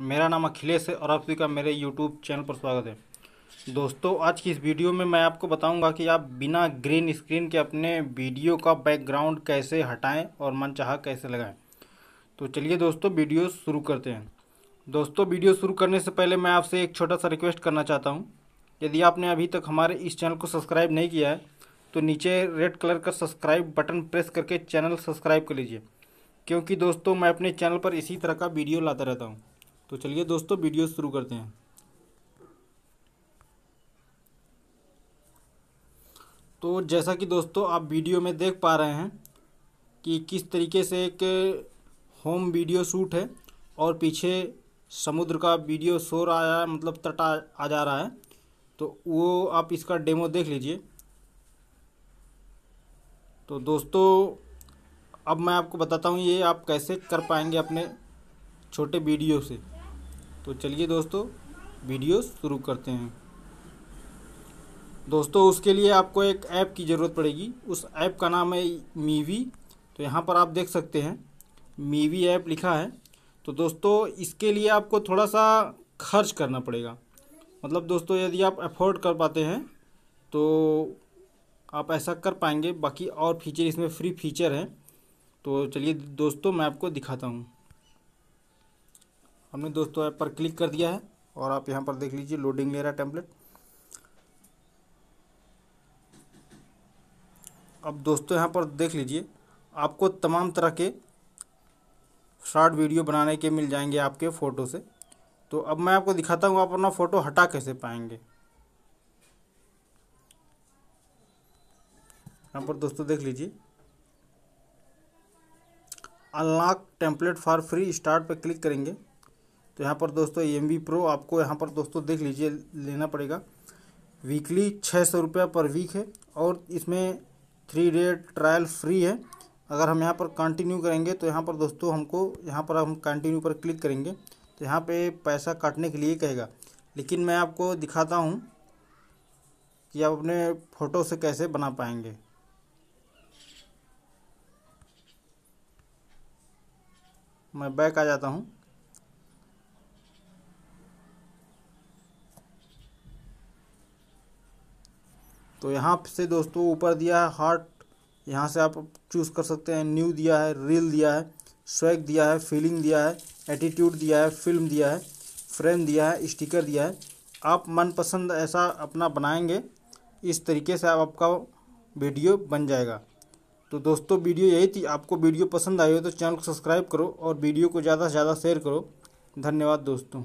मेरा नाम अखिलेश है और आप सभी का मेरे यूट्यूब चैनल पर स्वागत है दोस्तों आज की इस वीडियो में मैं आपको बताऊंगा कि आप बिना ग्रीन स्क्रीन के अपने वीडियो का बैकग्राउंड कैसे हटाएं और मनचाहा कैसे लगाएं तो चलिए दोस्तों वीडियो शुरू करते हैं दोस्तों वीडियो शुरू करने से पहले मैं आपसे एक छोटा सा रिक्वेस्ट करना चाहता हूँ यदि आपने अभी तक हमारे इस चैनल को सब्सक्राइब नहीं किया है तो नीचे रेड कलर का सब्सक्राइब बटन प्रेस करके चैनल सब्सक्राइब कर लीजिए क्योंकि दोस्तों मैं अपने चैनल पर इसी तरह का वीडियो लाता रहता हूँ तो चलिए दोस्तों वीडियो शुरू करते हैं तो जैसा कि दोस्तों आप वीडियो में देख पा रहे हैं कि किस तरीके से एक होम वीडियो शूट है और पीछे समुद्र का वीडियो शोर आया है मतलब तट आ, आ जा रहा है तो वो आप इसका डेमो देख लीजिए तो दोस्तों अब मैं आपको बताता हूँ ये आप कैसे कर पाएंगे अपने छोटे वीडियो से तो चलिए दोस्तों वीडियो शुरू करते हैं दोस्तों उसके लिए आपको एक ऐप की ज़रूरत पड़ेगी उस ऐप का नाम है मीवी तो यहाँ पर आप देख सकते हैं मीवी ऐप लिखा है तो दोस्तों इसके लिए आपको थोड़ा सा खर्च करना पड़ेगा मतलब दोस्तों यदि आप अफोर्ड कर पाते हैं तो आप ऐसा कर पाएंगे बाकी और फीचर इसमें फ्री फीचर हैं तो चलिए दोस्तों मैं आपको दिखाता हूँ हमने दोस्तों ऐप पर क्लिक कर दिया है और आप यहाँ पर देख लीजिए लोडिंग ले रहा है टेम्पलेट अब दोस्तों यहाँ पर देख लीजिए आपको तमाम तरह के शॉर्ट वीडियो बनाने के मिल जाएंगे आपके फ़ोटो से तो अब मैं आपको दिखाता हूँ आप अपना फ़ोटो हटा कैसे पाएंगे यहाँ पर दोस्तों देख लीजिए unlock template for free start पर क्लिक करेंगे तो यहाँ पर दोस्तों एम वी प्रो आपको यहाँ पर दोस्तों देख लीजिए लेना पड़ेगा वीकली छः सौ रुपया पर वीक है और इसमें थ्री डे ट्रायल फ्री है अगर हम यहाँ पर कंटिन्यू करेंगे तो यहाँ पर दोस्तों हमको यहाँ पर हम कंटिन्यू पर क्लिक करेंगे तो यहाँ पे पैसा काटने के लिए कहेगा लेकिन मैं आपको दिखाता हूँ कि आप अपने फ़ोटो से कैसे बना पाएंगे मैं बैक आ जाता हूँ तो यहाँ से दोस्तों ऊपर दिया है हार्ट यहाँ से आप चूज़ कर सकते हैं न्यू दिया है रील दिया है स्वैग दिया है फीलिंग दिया है एटीट्यूड दिया है फिल्म दिया है फ्रेम दिया है स्टिकर दिया है आप मनपसंद ऐसा अपना बनाएंगे इस तरीके से आप आपका वीडियो बन जाएगा तो दोस्तों वीडियो यही थी आपको वीडियो पसंद आई हो तो चैनल को सब्सक्राइब करो और वीडियो को ज़्यादा से ज़्यादा शेयर करो धन्यवाद दोस्तों